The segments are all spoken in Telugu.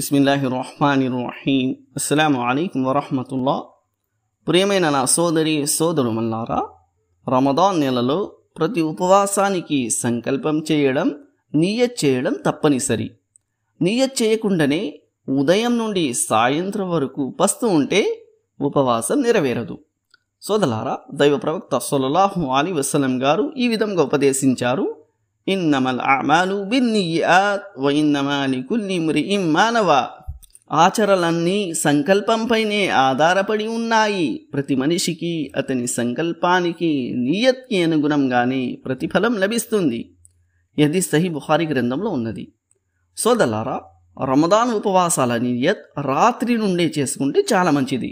ఇస్మిల్లాహి రహ్మాని రహీం అస్సలం అయికం వరహమతుల్లా ప్రియమైన నా సోదరి సోదరు మల్లారా రమదాన్ నెలలో ప్రతి ఉపవాసానికి సంకల్పం చేయడం నియత్ చేయడం తప్పనిసరి నియత్ చేయకుండానే ఉదయం నుండి సాయంత్రం వరకు పస్తూ ఉంటే ఉపవాసం నెరవేరదు సోదలారా దైవ ప్రవక్త సొలలాహు అలీ వసలం గారు ఈ విధంగా ఉపదేశించారు ఇన్నమల్ అమాలు బిన్నియాత్ మురి ఇమ్రిఇం మానవ సంకల్పంపైనే ఆధారపడి ఉన్నాయి ప్రతి మనిషికి అతని సంకల్పానికి నియత్కి అనుగుణంగానే ప్రతిఫలం లభిస్తుంది ఇది సహి బుహారి గ్రంథంలో ఉన్నది సోదలారా రమదాన్ ఉపవాసాల నియత్ రాత్రి నుండే చేసుకుంటే చాలా మంచిది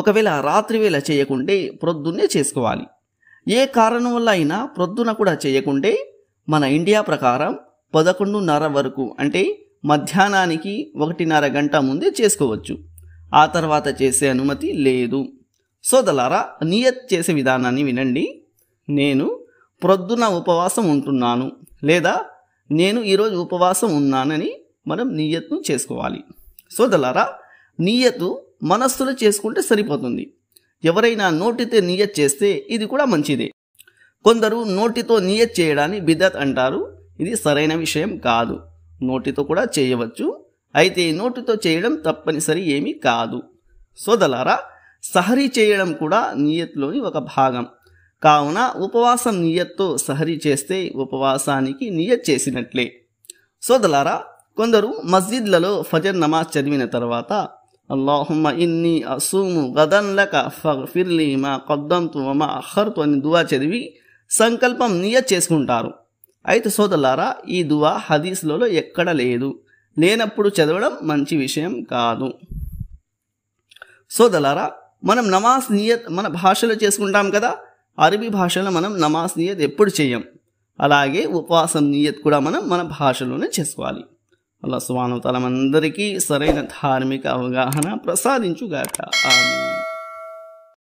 ఒకవేళ రాత్రి వేళ చేయకుంటే ప్రొద్దున్నే చేసుకోవాలి ఏ కారణం వల్ల అయినా ప్రొద్దున కూడా చేయకుంటే మన ఇండియా ప్రకారం పదకొండున్నర వరకు అంటే మధ్యాహ్నానికి ఒకటిన్నర గంట ముందే చేసుకోవచ్చు ఆ తర్వాత చేసే అనుమతి లేదు సోదలారా నియత్ చేసే విధానాన్ని వినండి నేను ప్రొద్దున ఉపవాసం ఉంటున్నాను లేదా నేను ఈరోజు ఉపవాసం ఉన్నానని మనం నియత్ను చేసుకోవాలి సోదలారా నియతు మనస్సులో చేసుకుంటే సరిపోతుంది ఎవరైనా నోటితే నియత్ చేస్తే ఇది కూడా మంచిదే కొందరు నోటితో నియత్ చేయడాన్ని బిదత్ అంటారు ఇది సరైన విషయం కాదు నోటితో కూడా చేయవచ్చు అయితే నోటితో చేయడం తప్పనిసరి ఏమీ కాదు సోదలారా సహరీ చేయడం కూడా నియత్లోని ఒక భాగం కావున ఉపవాసం నియత్తో సహరీ చేస్తే ఉపవాసానికి నియత్ చేసినట్లే సోదలారా కొందరు మస్జిద్లలో ఫజర్ నమాజ్ చదివిన తర్వాత అల్లాహుమ్మ ఇన్ని అసూము గదన్లక ఫిర్లీ మా కొద్దంతు మా అహర్తు అని దువా చదివి సంకల్పం నియత్ చేసుకుంటారు అయితే సోదలారా ఈ దువా హదీస్లలో ఎక్కడ లేదు లేనప్పుడు చదవడం మంచి విషయం కాదు సోదలారా మనం నమాజ్ నియత్ మన భాషలో చేసుకుంటాం కదా అరబీ భాషలో మనం నమాజ్ నియత్ ఎప్పుడు చేయం అలాగే ఉపవాసం నియత్ కూడా మనం మన భాషలోనే చేసుకోవాలి అలా సువాను తలం అందరికీ సరైన ధార్మిక అవగాహన ప్రసాదించుగాక ఆమె